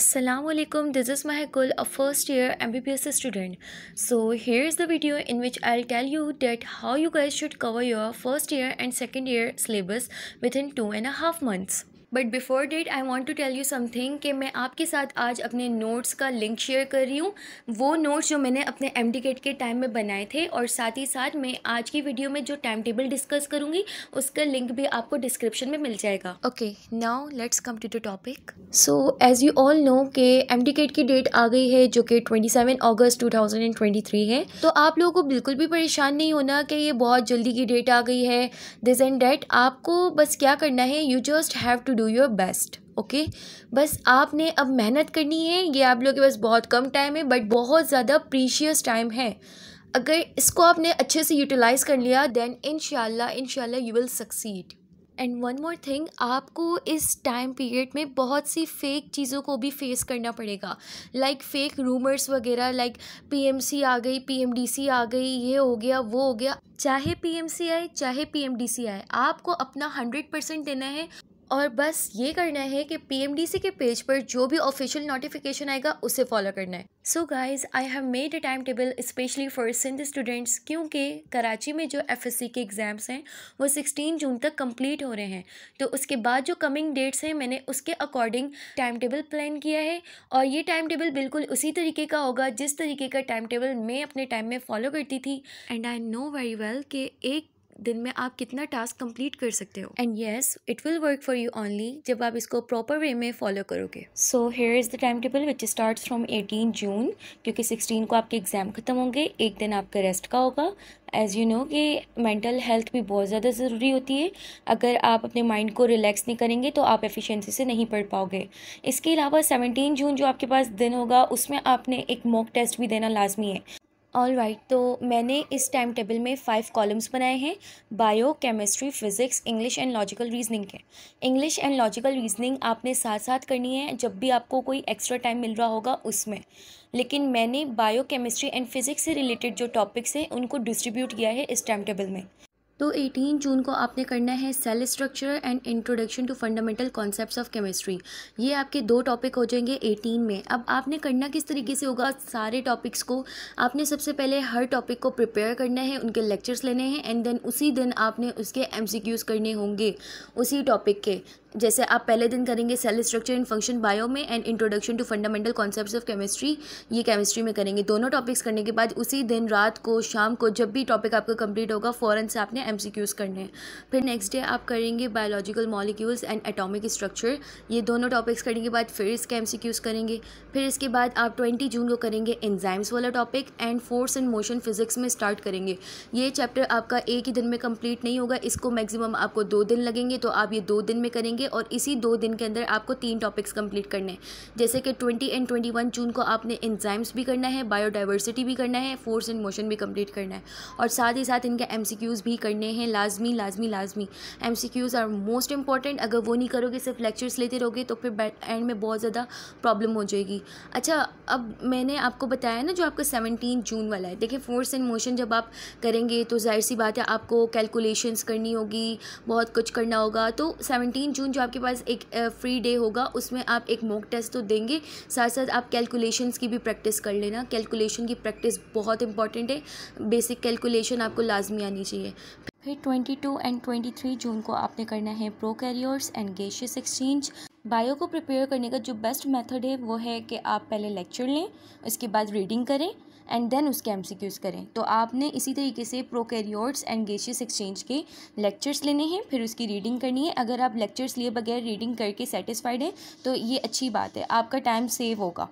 Assalamualaikum this is Mahakul a first year MBBS student so here's the video in which I'll tell you that how you guys should cover your first year and second year syllabus within two and a half months but before that I want to tell you something कि मैं आपके साथ आज अपने notes का link share कर रही हूँ वो नोट्स जो मैंने अपने एम डी गेट के टाइम में बनाए थे और साथ ही साथ मैं आज की वीडियो में जो टाइम टेबल डिस्कस करूँगी उसका लिंक भी आपको डिस्क्रिप्शन में मिल जाएगा okay now let's come to the topic so as you all know कि एम डी गेट की डेट आ गई है जो कि twenty seven August two thousand and twenty three है तो आप लोगों को बिल्कुल भी परेशान नहीं होना कि ये बहुत जल्दी की डेट आ गई है दिस एंड डेट आपको बस क्या करना है you just have to do your best okay बस आपने अब मेहनत करनी है ये आप लोगों के पास बहुत कम टाइम है बट बहुत ज़्यादा प्रीशियस टाइम है अगर इसको आपने अच्छे से यूटिलाइज़ कर लिया देन इन शाला you will succeed and one more thing आपको इस टाइम पीरियड में बहुत सी फेक चीज़ों को भी फेस करना पड़ेगा लाइक फेक रूमर्स वगैरह लाइक पीएमसी आ गई पीएमडीसी आ गई ये हो गया वो हो गया चाहे पीएमसी आए चाहे पीएमडीसी आए आपको अपना हंड्रेड परसेंट देना है और बस ये करना है कि पी के पेज पर जो भी ऑफिशियल नोटिफिकेशन आएगा उसे फॉलो करना है so guys I have made a time table specially for Sindh students क्योंकि कराची में जो एफ के एग्ज़ाम्स हैं वो सिक्सटीन जून तक कम्प्लीट हो रहे हैं तो उसके बाद जो कमिंग डेट्स हैं मैंने उसके अकॉर्डिंग टाइम टेबल प्लान किया है और ये टाइम टेबल बिल्कुल उसी तरीके का होगा जिस तरीके का टाइम टेबल मैं अपने टाइम में फॉलो करती थी and I know very well कि एक दिन में आप कितना टास्क कंप्लीट कर सकते हो and yes it will work for you only जब आप इसको प्रॉपर वे में फॉलो करोगे so here is the time table which start from eighteen June क्योंकि सिक्सटीन को आपके एग्ज़ाम ख़त्म होंगे एक दिन आपका रेस्ट का होगा एज़ यू नो कि मेंटल हेल्थ भी बहुत ज़्यादा ज़रूरी होती है अगर आप अपने माइंड को रिलैक्स नहीं करेंगे तो आप एफिशिएंसी से नहीं पढ़ पाओगे इसके अलावा 17 जून जो आपके पास दिन होगा उसमें आपने एक मॉक टेस्ट भी देना लाजमी है ऑल राइट तो मैंने इस टाइम टेबल में फ़ाइव कॉलम्स बनाए हैं bio chemistry physics English and logical reasoning के इंग्लिश एंड लॉजिकल रीजनिंग आपने साथ साथ करनी है जब भी आपको कोई एक्स्ट्रा टाइम मिल रहा होगा उसमें लेकिन मैंने बायो केमिस्ट्री एंड फिज़िक्स से रिलेटेड जो टॉपिक्स हैं उनको डिस्ट्रीब्यूट किया है इस टाइम टेबल में तो 18 जून को आपने करना है cell structure and introduction to fundamental concept of chemistry ये आपके दो टॉपिक हो जाएंगे 18 में अब आपने करना किस तरीके से होगा सारे टॉपिक्स को आपने सबसे पहले हर टॉपिक को प्रिपेयर करना है उनके लेक्चर्स लेने हैं एंड देन उसी दिन आपने उसके एम करने होंगे उसी टॉपिक के जैसे आप पहले दिन करेंगे cell structure in function bio में and introduction to fundamental concepts of chemistry ये केमिस्ट्री में करेंगे दोनों टॉपिक्स करने के बाद उसी दिन रात को शाम को जब भी टॉपिक आपका कंप्लीट होगा फ़ौरन से आपने एम करने हैं फिर नेक्स्ट डे आप करेंगे biological molecules and atomic structure ये दोनों टॉपिक्स करने के बाद फिर इसके एम करेंगे फिर इसके बाद आप ट्वेंटी जून को करेंगे एंजाइम्स वाला topic and force and motion physics में स्टार्ट करेंगे ये चैप्टर आपका एक ही दिन में कम्प्लीट नहीं होगा इसको मैगजिमम आपको दो दिन लगेंगे तो आप ये दो दिन में करेंगे करेंगे और इसी दो दिन के अंदर आपको तीन टॉपिक्स कंप्लीट करने हैं जैसे कि twenty and twenty one June को आपने एग्जाम्स भी करना है बायोडाइवर्सिटी भी करना है फोर्स एंड मोशन भी कंप्लीट करना है और साथ ही साथ इनके एम भी करने हैं लाजमी लाजमी लाजमी एम आर मोस्ट इंपॉर्टेंट अगर वो नहीं करोगे सिर्फ लेक्चर्स लेते रहोगे तो फिर एंड में बहुत ज़्यादा प्रॉब्लम हो जाएगी अच्छा अब मैंने आपको बताया ना जो आपका सेवनटीन जून वाला है देखिए फोर्स एंड मोशन जब आप करेंगे तो जाहिर सी बात है आपको कैलकुलेशंस करनी होगी बहुत कुछ करना होगा तो सेवनटीन जून जो आपके पास एक फ्री डे होगा उसमें आप एक मॉक टेस्ट तो देंगे साथ साथ आप कैलकुलेशंस की भी प्रैक्टिस कर लेना कैलकुलेशन की प्रैक्टिस बहुत इंपॉर्टेंट है बेसिक कैलकुलेशन आपको लाजमी आनी चाहिए फिर 22 एंड 23 जून को आपने करना है prokaryotes and gaseous exchange bio को प्रिपेयर करने का जो बेस्ट मेथड है वो है कि आप पहले लेक्चर लें उसके बाद रीडिंग करें एंड देन उसके एम करें तो आपने इसी तरीके से प्रोकैरियोट्स एंड गेशियस एक्सचेंज के लेक्चर्स लेने हैं फिर उसकी रीडिंग करनी है अगर आप लेक्चर्स लिए बगैर रीडिंग करके सेटिस्फाइड हैं तो ये अच्छी बात है आपका टाइम सेव होगा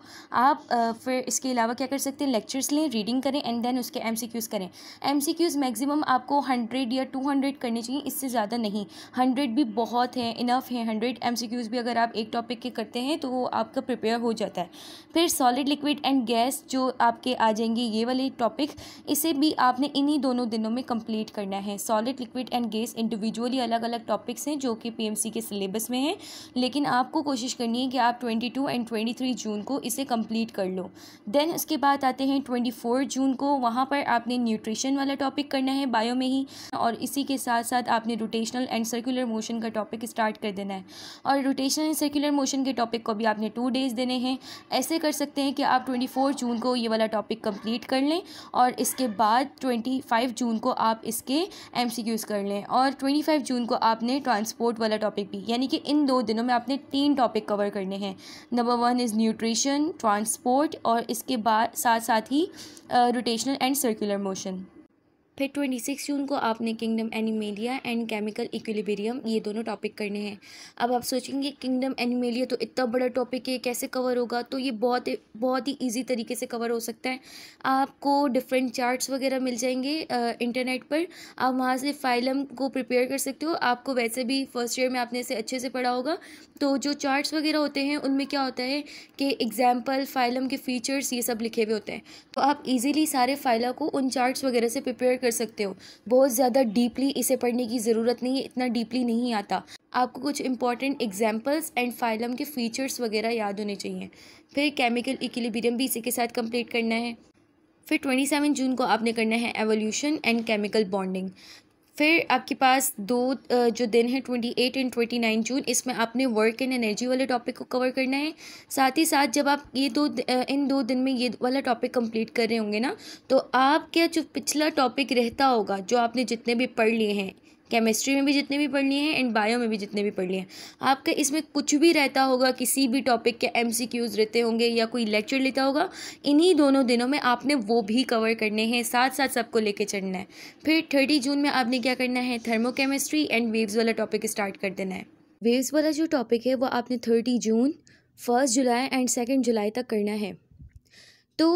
आप फिर इसके अलावा क्या कर सकते हैं लेक्चर्स लें रीडिंग करें एंड देन उसके एम करें एम मैक्सिमम आपको हंड्रेड या टू करने चाहिए इससे ज़्यादा नहीं हंड्रेड भी बहुत है इनफ है हंड्रेड एम भी अगर अगर आप एक टॉपिक के करते हैं तो वो आपका प्रिपेयर हो जाता है फिर सॉलिड लिक्विड एंड गैस जो आपके आ जाएंगे ये वाले टॉपिक इसे भी आपने इन्हीं दोनों दिनों में कंप्लीट करना है solid liquid and gas individually अलग अलग टॉपिक्स हैं जो कि पी के सिलेबस में हैं लेकिन आपको कोशिश करनी है कि आप टू एंड थ्री जून को इसे कंप्लीट कर लो देन उसके बाद आते हैं फोर जून को वहाँ पर आपने न्यूट्रिशन वाला टॉपिक करना है बायो में ही और इसी के साथ साथ आपने रोटेशनल एंड सर्कुलर मोशन का टॉपिक स्टार्ट कर देना है और रोटेशनल हैं सर्कुलर मोशन के टॉपिक को भी आपने टू डेज़ देने हैं ऐसे कर सकते हैं कि आप ट्वेंटी फोर जून को ये वाला टॉपिक कंप्लीट कर लें और इसके बाद ट्वेंटी फाइव जून को आप इसके एम सी क्यूज़ कर लें और ट्वेंटी फाइव जून को आपने ट्रांसपोर्ट वाला टॉपिक भी यानी कि इन दो दिनों में आपने तीन टॉपिक कवर करने हैं number one is nutrition transport और इसके बाद साथ साथ ही रोटेशनल एंड सर्कुलर मोशन फिर ट्वेंटी सिक्स जून को आपने kingdom Animalia and chemical equilibrium ये दोनों टॉपिक करने हैं अब आप सोचेंगे किंगडम एनिमेलिया तो इतना बड़ा टॉपिक है कैसे कवर होगा तो ये बहुत बहुत ही ईजी तरीके से कवर हो सकता है आपको डिफरेंट चार्ट्स वगैरह मिल जाएंगे इंटरनेट पर आप वहाँ से फाइलम को प्रिपेयर कर सकते हो आपको वैसे भी फर्स्ट ईयर में आपने इसे अच्छे से पढ़ा होगा तो जो चार्ट्स वगैरह होते हैं उनमें क्या होता है कि एग्जाम्पल फाइलम के फीचर्स ये सब लिखे हुए होते हैं तो आप इजीली सारे फ़ाइलों को उन चार्ट्स वगैरह से प्रिपेयर कर कर सकते हो बहुत ज़्यादा डीपली इसे पढ़ने की ज़रूरत नहीं है इतना डीपली नहीं आता आपको कुछ इंपॉर्टेंट एग्जाम्पल्स एंड फाइलम के फीचर्स वगैरह याद होने चाहिए फिर केमिकल इक्लिबीरियम भी इसी के साथ कम्प्लीट करना है फिर 27 जून को आपने करना है एवोल्यूशन एंड केमिकल बॉन्डिंग फिर आपके पास दो जो दिन है twenty eight and twenty nine June इसमें आपने वर्क एंड एनर्जी वाले टॉपिक को कवर करना है साथ ही साथ जब आप ये दो इन दो दिन में ये वाला टॉपिक कंप्लीट कर रहे होंगे ना तो आपका जो पिछला टॉपिक रहता होगा जो आपने जितने भी पढ़ लिए हैं केमिस्ट्री में भी जितने भी पढ़ लिए हैं एंड बायो में भी जितने भी पढ़ लिए हैं आपके इसमें कुछ भी रहता होगा किसी भी टॉपिक के एम रहते होंगे या कोई लेक्चर लेता होगा इन्हीं दोनों दिनों में आपने वो भी कवर करने हैं साथ साथ सबको लेके चढ़ना है फिर थर्टी जून में आपने क्या करना है थर्मोकेमिस्ट्री एंड वेव्स वाला टॉपिक स्टार्ट कर देना है वेव्स वाला जो टॉपिक है वो आपने thirty June first July and second July तक करना है तो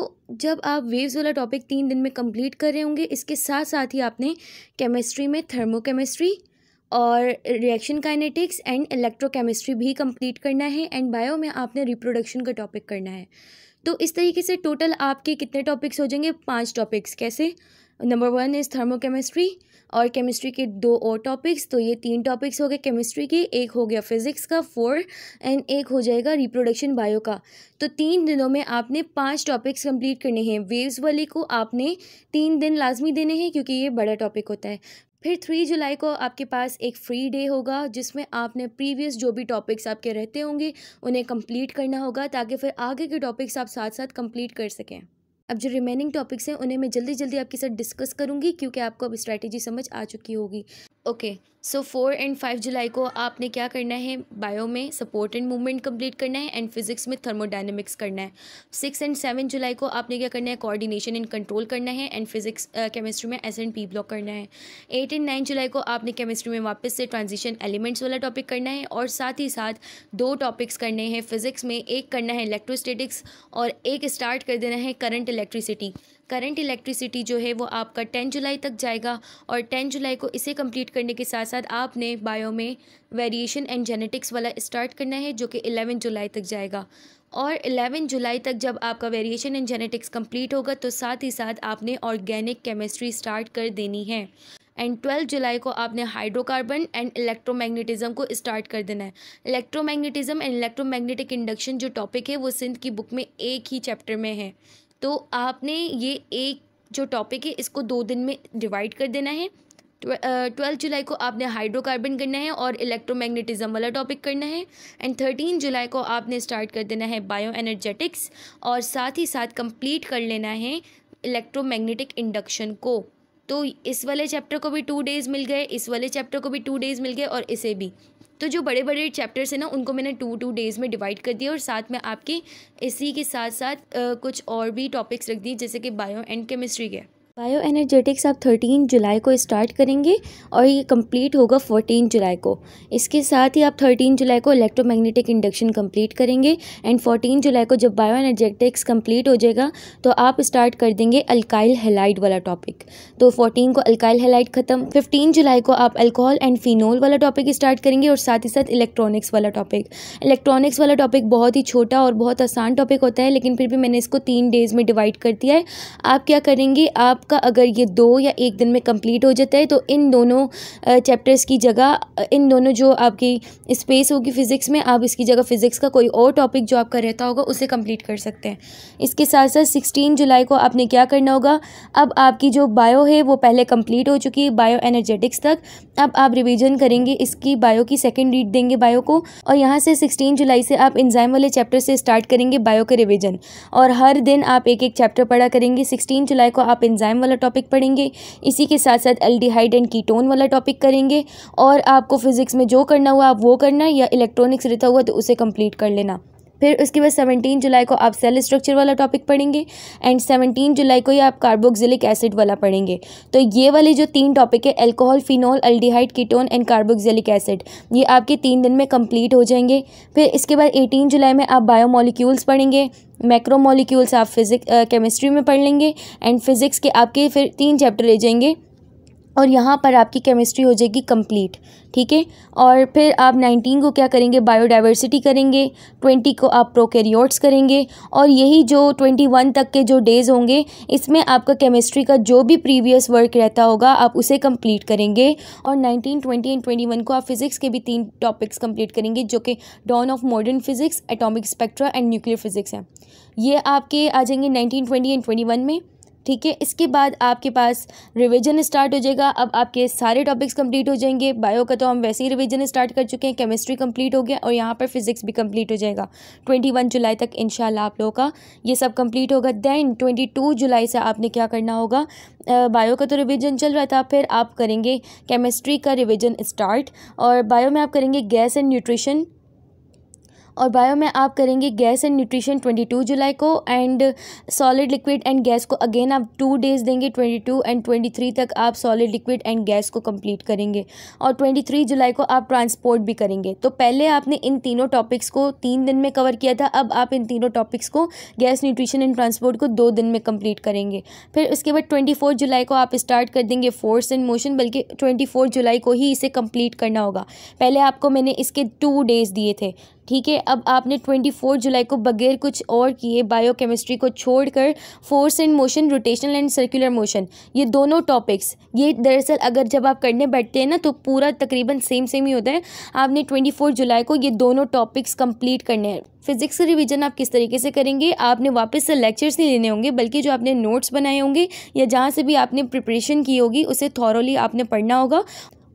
जब आप वेव्स वाला टॉपिक तीन दिन में कंप्लीट कर रहे होंगे इसके साथ साथ ही आपने केमिस्ट्री में थर्मोकेमिस्ट्री और रिएक्शन काइनेटिक्स एंड इलेक्ट्रोकेमिस्ट्री भी कंप्लीट करना है एंड बायो में आपने रिप्रोडक्शन का टॉपिक करना है तो इस तरीके से टोटल आपके कितने टॉपिक्स हो जाएंगे पांच टॉपिक्स कैसे नंबर वन इज़ थर्मोकेमिस्ट्री और केमिस्ट्री के दो और टॉपिक्स तो ये तीन टॉपिक्स हो गए केमिस्ट्री के एक हो गया फिज़िक्स का फोर एंड एक हो जाएगा रिप्रोडक्शन बायो का तो तीन दिनों में आपने पाँच टॉपिक्स कंप्लीट करने हैं वेव्स वाले को आपने तीन दिन लाजमी देने हैं क्योंकि ये बड़ा टॉपिक होता है फिर थ्री जुलाई को आपके पास एक फ्री डे होगा जिसमें आपने प्रीवियस जो भी टॉपिक्स आपके रहते होंगे उन्हें कंप्लीट करना होगा ताकि फिर आगे के टॉपिक्स आप साथ साथ कंप्लीट कर सकें अब जो रिमेनिंग टॉपिक्स हैं उन्हें मैं जल्दी जल्दी आपके साथ डिस्कस करूँगी क्योंकि आपको अब स्ट्रैटेजी समझ आ चुकी होगी okay so four and five जुलाई को आपने क्या करना है बायो में सपोर्ट एंड मूवमेंट कंप्लीट करना है एंड फिजिक्स में थर्मोडाइनमिक्स करना है सिक्स एंड सेवन जुलाई को आपने क्या करना है कोऑर्डिनेशन एंड कंट्रोल करना है एंड फिजिक्स केमिस्ट्री में एस एंड पी ब्लॉक करना है एट एंड नाइन जुलाई को आपने केमिस्ट्री में वापस से ट्रांजिशन एलिमेंट्स वाला टॉपिक करना है और साथ ही साथ दो टॉपिक्स करने हैं फिजिक्स में एक करना है इलेक्ट्रोस्टेटिक्स और एक स्टार्ट कर देना है करंट इलेक्ट्रिसिटी करंट इलेक्ट्रिसिटी जो है वो आपका टेन जुलाई तक जाएगा और टेन जुलाई को इसे कंप्लीट करने के साथ साथ आपने बायो में वेरिएशन एंड जेनेटिक्स वाला स्टार्ट करना है जो कि इलेवन जुलाई तक जाएगा और 11 जुलाई तक जब आपका वेरिएशन एंड जेनेटिक्स कंप्लीट होगा तो साथ ही साथ आपने ऑर्गेनिक केमिस्ट्री स्टार्ट कर देनी है एंड 12 जुलाई को आपने हाइड्रोकार्बन एंड इलेक्ट्रोमैग्नेटिज्म को स्टार्ट कर देना है इलेक्ट्रोमैग्नेटिज्म एंड इलेक्ट्रोमैग्नेटिक इंडक्शन जो टॉपिक है वो सिंध की बुक में एक ही चैप्टर में है तो आपने ये एक जो टॉपिक है इसको दो दिन में डिवाइड कर देना है ट्वेल्थ जुलाई को आपने हाइड्रोकार्बन करना है और इलेक्ट्रोमैग्नेटिज्म वाला टॉपिक करना है एंड थर्टीन जुलाई को आपने स्टार्ट कर देना है बायो एनर्जेटिक्स और साथ ही साथ कंप्लीट कर लेना है इलेक्ट्रोमैग्नेटिक इंडक्शन को तो इस वाले चैप्टर को भी टू डेज़ मिल गए इस वाले चैप्टर को भी टू डेज़ मिल गए और इसे भी तो जो बड़े बड़े चैप्टर्स हैं ना उनको मैंने टू टू डेज़ में डिवाइड कर दिया और साथ में आपके इसी के साथ साथ कुछ और भी टॉपिक्स रख दिए जैसे कि बायो एंड केमिस्ट्री के बायो एनर्जेटिक्स आप 13 जुलाई को स्टार्ट करेंगे और ये कंप्लीट होगा 14 जुलाई को इसके साथ ही आप 13 जुलाई को इलेक्ट्रोमैग्नेटिक इंडक्शन कंप्लीट करेंगे एंड 14 जुलाई को जब बायो एनर्जेटिक्स कंप्लीट हो जाएगा तो आप स्टार्ट कर देंगे अल्काइल हेलाइड वाला टॉपिक तो 14 को अल्काइल हेलाइड ख़त्म 15 जुलाई को आप अल्कोहल एंड फिनोल वाला टॉपिक स्टार्ट करेंगे और साथ ही साथ इलेक्ट्रॉनिक्स वाला टॉपिक इलेक्ट्रॉनिक्स वाला टॉपिक बहुत ही छोटा और बहुत आसान टॉपिक होता है लेकिन फिर भी मैंने इसको तीन डेज़ में डिवाइड कर दिया है आप क्या करेंगे आप आपका अगर ये दो या एक दिन में कंप्लीट हो जाता है तो इन दोनों चैप्टर्स की जगह इन दोनों जो आपकी स्पेस होगी फ़िज़िक्स में आप इसकी जगह फ़िज़िक्स का कोई और टॉपिक जो आपका रहता होगा उसे कंप्लीट कर सकते हैं इसके साथ साथ सिक्सटीन जुलाई को आपने क्या करना होगा अब आपकी जो बायो है वो पहले कम्प्लीट हो चुकी है बायो एनर्जेटिक्स तक अब आप रिविजन करेंगे इसकी बायो की सेकेंड रीड देंगे बायो को और यहाँ से सिक्सटीन जुलाई से आप इन्ज़ाइम वाले चैप्टर से स्टार्ट करेंगे बायो का रिविज़न और हर दिन आप एक एक चैप्टर पढ़ा करेंगे सिक्सटीन जुलाई को आप इंजाइम एंजाइम वाला टॉपिक पढ़ेंगे इसी के साथ साथ एल्डिहाइड एंड कीटोन वाला टॉपिक करेंगे और आपको फिज़िक्स में जो करना हुआ आप वो करना या इलेक्ट्रॉनिक्स रहता हुआ तो उसे कंप्लीट कर लेना फिर उसके बाद सेवनटीन जुलाई को आप सेल स्ट्रक्चर वाला टॉपिक पढ़ेंगे एंड सेवनटीन जुलाई को ही आप कार्बोक्जिलिक एसिड वाला पढ़ेंगे तो ये वाले जो तीन टॉपिक है alcohol phenol aldehyde ketone and carboxylic acid ये आपके तीन दिन में कंप्लीट हो जाएंगे फिर इसके बाद एटीन जुलाई में आप बायोमोलिक्यूल्स पढ़ेंगे मैक्रोमोलिक्यूल्स आप फिजिक केमिस्ट्री में पढ़ लेंगे एंड फिज़िक्स के आपके फिर तीन चैप्टर ले जाएंगे और यहाँ पर आपकी केमिस्ट्री हो जाएगी कंप्लीट ठीक है और फिर आप नाइनटीन को क्या करेंगे बायोडाइवर्सिटी करेंगे ट्वेंटी को आप प्रोकैरियोट्स करेंगे और यही जो ट्वेंटी वन तक के जो डेज़ होंगे इसमें आपका केमिस्ट्री का जो भी प्रीवियस वर्क रहता होगा आप उसे कंप्लीट करेंगे और nineteen twenty and twenty one को आप फिज़िक्स के भी तीन टॉपिक्स कम्प्लीट करेंगे जो कि dawn of modern physics atomic spectra and nuclear physics हैं ये आपके आ जाएंगे nineteen twenty and twenty one में ठीक है इसके बाद आपके पास रिवीजन स्टार्ट हो जाएगा अब आपके सारे टॉपिक्स कंप्लीट हो जाएंगे बायो का तो हम वैसे ही रिवीजन स्टार्ट कर चुके हैं केमिस्ट्री कंप्लीट हो गया और यहाँ पर फिजिक्स भी कंप्लीट हो जाएगा ट्वेंटी वन जुलाई तक इन आप लोगों का ये सब कंप्लीट होगा देन ट्वेंटी टू जुलाई से आपने क्या करना होगा बायो का तो रिविज़न चल रहा था फिर आप करेंगे केमिस्ट्री का रिविज़न स्टार्ट और बायो में आप करेंगे गैस एंड न्यूट्रिशन और बायो में आप करेंगे gas and nutrition twenty two जुलाई को and solid liquid and gas को अगेन आप टू डेज़ देंगे twenty two and twenty three तक आप सॉलिड लिक्विड एंड गैस को कंप्लीट करेंगे और ट्वेंटी थ्री जुलाई को आप ट्रांसपोर्ट भी करेंगे तो पहले आपने इन तीनों टॉपिक्स को तीन दिन में कवर किया था अब आप इन तीनों टॉपिक्स को गैस न्यूट्रिशन एंड ट्रांसपोर्ट को दो दिन में कम्प्लीट करेंगे फिर उसके बाद ट्वेंटी जुलाई को आप स्टार्ट कर देंगे फोर्स एंड मोशन बल्कि ट्वेंटी जुलाई को ही इसे कम्प्लीट करना होगा पहले आपको मैंने इसके टू डेज़ दिए थे ठीक है अब आपने ट्वेंटी जुलाई को बगैर कुछ और किए बायोकेमिस्ट्री को छोड़कर force and motion rotational and circular motion ये दोनों टॉपिक्स ये दरअसल अगर जब आप करने बैठते हैं ना तो पूरा तकरीबन सेम सेम ही होता है आपने ट्वेंटी जुलाई को ये दोनों टॉपिक्स कंप्लीट करने हैं फिजिक्स का रिवीजन आप किस तरीके से करेंगे आपने वापस से लेक्चर्स नहीं लेने होंगे बल्कि जो आपने नोट्स बनाए होंगे या जहाँ से भी आपने प्रिपरेशन की होगी उसे थॉरली आपने पढ़ना होगा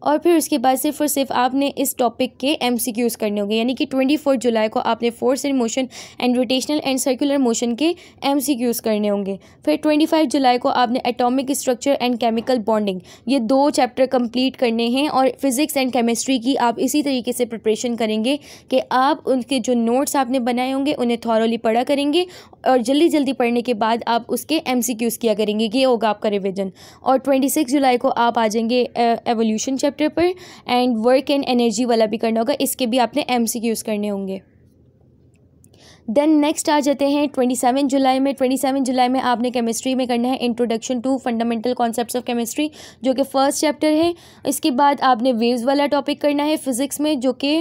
और फिर उसके बाद सिर्फ और सिर्फ आपने इस टॉपिक के एमसीक्यूज करने होंगे यानी कि ट्वेंटी फोर्थ जुलाई को आपने force in motion and rotational and circular motion के एमसीक्यूज करने होंगे फिर ट्वेंटी फाइव जुलाई को आपने atomic structure and chemical bonding ये दो चैप्टर कंप्लीट करने हैं और फिज़िक्स एंड केमिस्ट्री की आप इसी तरीके से प्रिपरेशन करेंगे कि आप उनके जो नोट्स आपने बनाए होंगे उन्हें थॉरली पढ़ा करेंगे और जल्दी जल्दी पढ़ने के बाद आप उसके एम किया करेंगे ये होगा आपका रिविज़न और ट्वेंटी जुलाई को आप आ जाएंगे एवोल्यूशन चैप्टर पर एंड वर्क एंड एनर्जी वाला भी करना होगा इसके भी आपने एम करने होंगे देन नेक्स्ट आ जाते हैं ट्वेंटी सेवन जुलाई में ट्वेंटी सेवन जुलाई में आपने केमिस्ट्री में करना है introduction to fundamental concepts of chemistry जो कि फर्स्ट चैप्टर है इसके बाद आपने वेव्स वाला टॉपिक करना है फिजिक्स में जो कि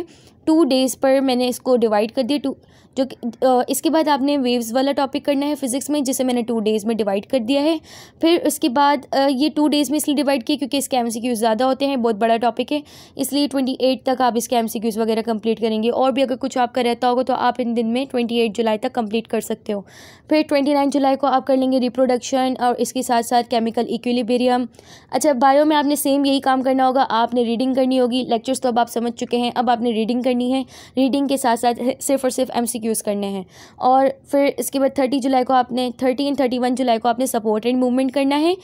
टू डेज़ पर मैंने इसको डिवाइड कर दिया टू जो कि इसके बाद आपने वेव्स वाला टॉपिक करना है फिज़िक्स में जिसे मैंने टू डेज़ में डिवाइड कर दिया है फिर उसके बाद ये टू डेज़ में इसलिए डिवाइड किया क्योंकि इसके एम ज़्यादा होते हैं बहुत बड़ा टॉपिक है इसलिए ट्वेंटी एट तक आप इसके एम वगैरह कम्प्लीट करेंगे और भी अगर कुछ आपका रहता होगा तो आप इन दिन में ट्वेंटी एट जुलाई तक कम्प्लीट कर सकते हो फिर ट्वेंटी नाइन जुलाई को आप कर लेंगे रिप्रोडक्शन और इसके साथ साथ केमिकल इक्विलिबेरियम अच्छा बायो में आपने सेम यही काम करना होगा आपने रीडिंग करनी होगी लेक्चर्स तो अब आप समझ चुके हैं अब आपने रीडिंग करनी है रीडिंग के साथ साथ सिर्फ और सिर्फ एम यूज़ करने हैं और फिर इसके बाद थर्टी जुलाई को आपने थर्टी एंड थर्टी वन जुलाई को आपने सपोर्टेड मूवमेंट करना है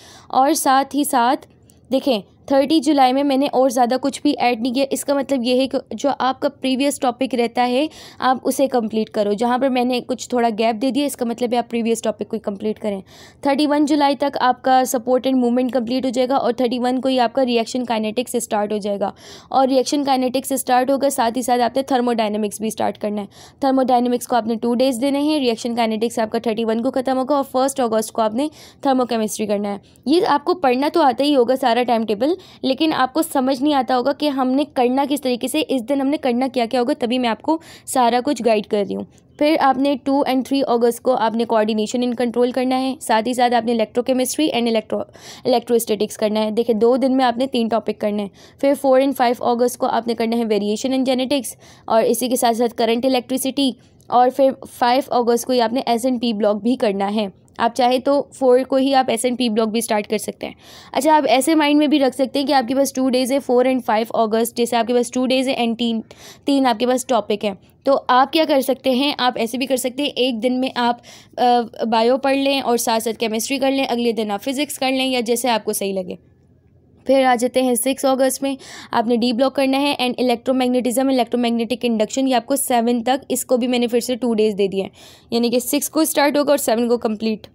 और साथ ही साथ देखें थर्टी जुलाई में मैंने और ज़्यादा कुछ भी ऐड नहीं किया इसका मतलब ये है कि जो आपका प्रीवियस टॉपिक रहता है आप उसे कंप्लीट करो जहाँ पर मैंने कुछ थोड़ा गैप दे दिया इसका मतलब है आप प्रीवियस टॉपिक को कंप्लीट करें थर्टी वन जुलाई तक आपका सपोर्ट एंड मूवमेंट कंप्लीट हो जाएगा और थर्टी वन को ही आपका रिएक्शन काइनेटिक्स स्टार्ट हो जाएगा और रिएक्शन काइनेटिक्स स्टार्ट होगा साथ ही साथ आपने थर्मोडाइनमिक्स भी स्टार्ट करना है थर्मोडाइनमिक्स को आपने टू डेज देने हैं रिएक्शन काइनेटिक्स आपका थर्टी वन को ख़त्म होगा और फर्स्ट ऑगस्ट को आपने थर्मोकेमिस्ट्री करना है ये आपको पढ़ना तो आता ही होगा सारा टाइम टेबल सिंपल लेकिन आपको समझ नहीं आता होगा कि हमने करना किस तरीके से इस दिन हमने करना क्या क्या होगा तभी मैं आपको सारा कुछ गाइड कर रही हूँ फिर आपने टू एंड थ्री अगस्त को आपने कोऑर्डिनेशन इन कंट्रोल करना है साथ ही साथ आपने इलेक्ट्रोकेमिस्ट्री एंड इलेक्ट्रो इलेक्ट्रोस्टेटिक्स करना है देखिए दो दिन में आपने तीन टॉपिक करना है फिर फोर एंड फाइव अगस्त को आपने करना है वेरिएशन इन जेनेटिक्स और इसी के साथ साथ करंट इलेक्ट्रिसिटी और फिर फाइव अगस्त को ही आपने एस एंड पी ब्लॉक भी करना है आप चाहे तो फोर को ही आप एस एंड पी ब्लॉक भी स्टार्ट कर सकते हैं अच्छा आप ऐसे माइंड में भी रख सकते हैं कि आपके पास टू डेज़ है फोर एंड फाइव अगस्त जैसे आपके पास टू डेज़ है एंड तीन तीन आपके पास टॉपिक है तो आप क्या कर सकते हैं आप ऐसे भी कर सकते हैं एक दिन में आप बायो पढ़ लें और साथ साथ केमिस्ट्री कर लें अगले दिन आप फिज़िक्स कर लें या जैसे आपको सही लगे फिर आ जाते हैं सिक्स अगस्त में आपने डी ब्लॉक करना है एंड इलेक्ट्रोमैग्नेटिज्म इलेक्ट्रोमैग्नेटिक इंडक्शन ये आपको सेवन तक इसको भी मैंने फिर से टू डेज़ दे दिया है यानी कि सिक्स को स्टार्ट होगा और सेवन को कंप्लीट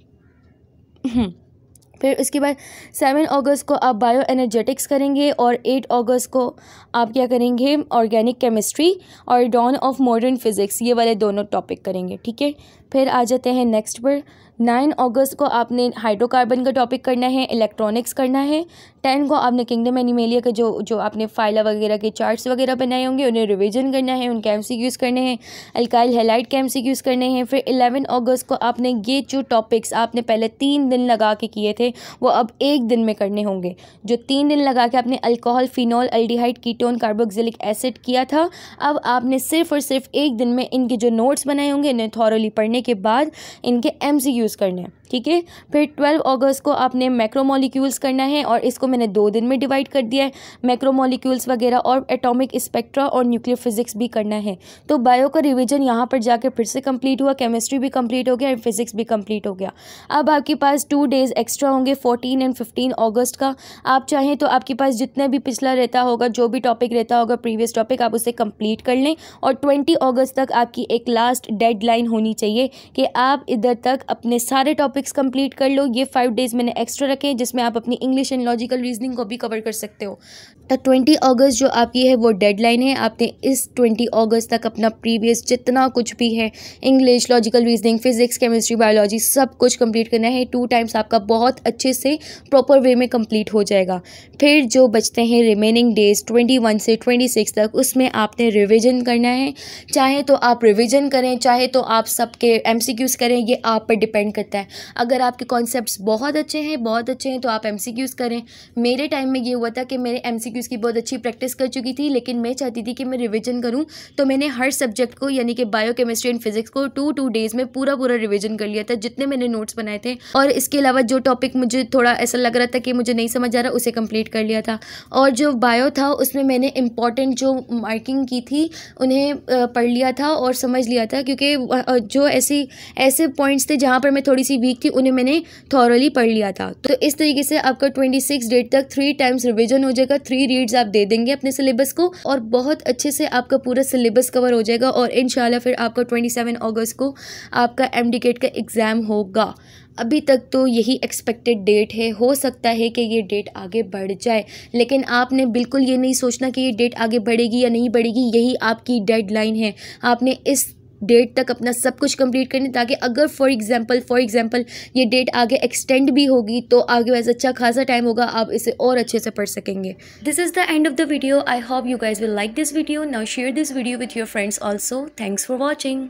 हम्म। फिर उसके बाद सेवन अगस्त को आप बायो एनर्जेटिक्स करेंगे और एट अगस्त को आप क्या करेंगे ऑर्गेनिक केमिस्ट्री और डॉन ऑफ मॉडर्न फिज़िक्स ये वाले दोनों टॉपिक करेंगे ठीक है फिर आ जाते हैं नेक्स्ट पर नाइन अगस्त को आपने हाइड्रोकार्बन का टॉपिक करना है इलेक्ट्रॉनिक्स करना है टेन को आपने किंगडम एनिमेलिया के जो जो आपने फाइला वगैरह के चार्ट्स वगैरह बनाए होंगे उन्हें रिविजन करना है उनके एम यूज़ करने हैं अल्काइल हेलाइट के एम यूज़ करने हैं फिर इलेवन अगस्त को आपने ये जो टॉपिक्स आपने पहले तीन दिन लगा के किए थे वो अब एक दिन में करने होंगे जो तीन दिन लगा के आपने alcohol phenol aldehyde ketone carboxylic acid किया था अब आपने सिर्फ और सिर्फ एक दिन में इनके जो नोट्स बनाए होंगे इन्हें थॉरली पढ़ने के बाद इनके एम सी यूज़ करने हैं ठीक है फिर ट्वेल्व अगस्त को आपने मैक्रोमोलिक्यूल्स करना है और इसको मैंने दो दिन में डिवाइड कर दिया है मैक्रोमोलिक्यूल्स वगैरह और एटॉमिक स्पेक्ट्रा और न्यूक्लियर फिजिक्स भी करना है तो बायो का रिविजन यहाँ पर जाकर फिर से कंप्लीट हुआ केमिस्ट्री भी कंप्लीट हो गया एंड फिजिक्स भी कम्प्लीट हो गया अब आपके पास टू डेज़ एक्स्ट्रा होंगे फोर्टीन एंड फिफ्टीन ऑगस्ट का आप चाहें तो आपके पास जितना भी पिछला रहता होगा जो भी टॉपिक रहता होगा प्रीवियस टॉपिक आप उसे कम्प्लीट कर लें और ट्वेंटी अगस्त तक आपकी एक लास्ट डेड होनी चाहिए कि आप इधर तक अपने सारे टॉपिक टॉपिक्स कंप्लीट कर लो ये फाइव डेज़ मैंने एक्स्ट्रा रखे हैं जिसमें आप अपनी इंग्लिश एंड लॉजिकल रीजनिंग को भी कवर कर सकते हो तो ट्वेंटी अगस्त जो आपकी है वो डेडलाइन है आपने इस ट्वेंटी अगस्त तक अपना प्रीवियस जितना कुछ भी है English logical reasoning physics chemistry biology सब कुछ कंप्लीट करना है टू टाइम्स आपका बहुत अच्छे से प्रॉपर वे में कंप्लीट हो जाएगा फिर जो बचते हैं रिमेनिंग डेज ट्वेंटी वन से ट्वेंटी सिक्स तक उसमें आपने रिविज़न करना है चाहे तो आप रिविज़न करें चाहे तो आप सबके एम सी क्यूज़ करें ये आप पर डिपेंड करता है अगर आपके कॉन्सेप्ट बहुत अच्छे हैं बहुत अच्छे हैं तो आप एम करें मेरे टाइम में ये हुआ था कि मेरे एम की बहुत अच्छी प्रैक्टिस कर चुकी थी लेकिन मैं चाहती थी कि मैं रिविज़न करूँ तो मैंने हर सब्जेक्ट को यानी कि बायो केमिस्ट्री एंड फिजिक्स को टू टू डेज़ में पूरा पूरा रिविज़न कर लिया था जितने मैंने नोट्स बनाए थे और इसके अलावा जो टॉपिक मुझे थोड़ा ऐसा लग रहा था कि मुझे नहीं समझ आ रहा उसे कंप्लीट कर लिया था और जो बायो था उसमें मैंने इंपॉर्टेंट जो मार्किंग की थी उन्हें पढ़ लिया था और समझ लिया था क्योंकि जो ऐसी ऐसे पॉइंट्स थे जहाँ पर मैं थोड़ी सी वीक वीक थी उन्हें मैंने थॉरली पढ़ लिया था तो इस तरीके से आपका ट्वेंटी सिक्स डेट तक थ्री टाइम्स रिविजन हो जाएगा थ्री रीड्स आप दे देंगे अपने सिलेबस को और बहुत अच्छे से आपका पूरा सिलेबस कवर हो जाएगा और इन फिर आपका ट्वेंटी सेवन अगस्त को आपका एम का एग्ज़ाम होगा अभी तक तो यही एक्सपेक्टेड डेट है हो सकता है कि ये डेट आगे बढ़ जाए लेकिन आपने बिल्कुल ये नहीं सोचना कि ये डेट आगे बढ़ेगी या नहीं बढ़ेगी यही आपकी डेडलाइन है आपने इस डेट तक अपना सब कुछ कंप्लीट करने ताकि अगर फॉर एग्जांपल फॉर एग्जांपल ये डेट आगे एक्सटेंड भी होगी तो आगे वैसे अच्छा खासा टाइम होगा आप इसे और अच्छे से पढ़ सकेंगे this is the end of the video I hope you guys will like this video now share this video with your friends also thanks for watching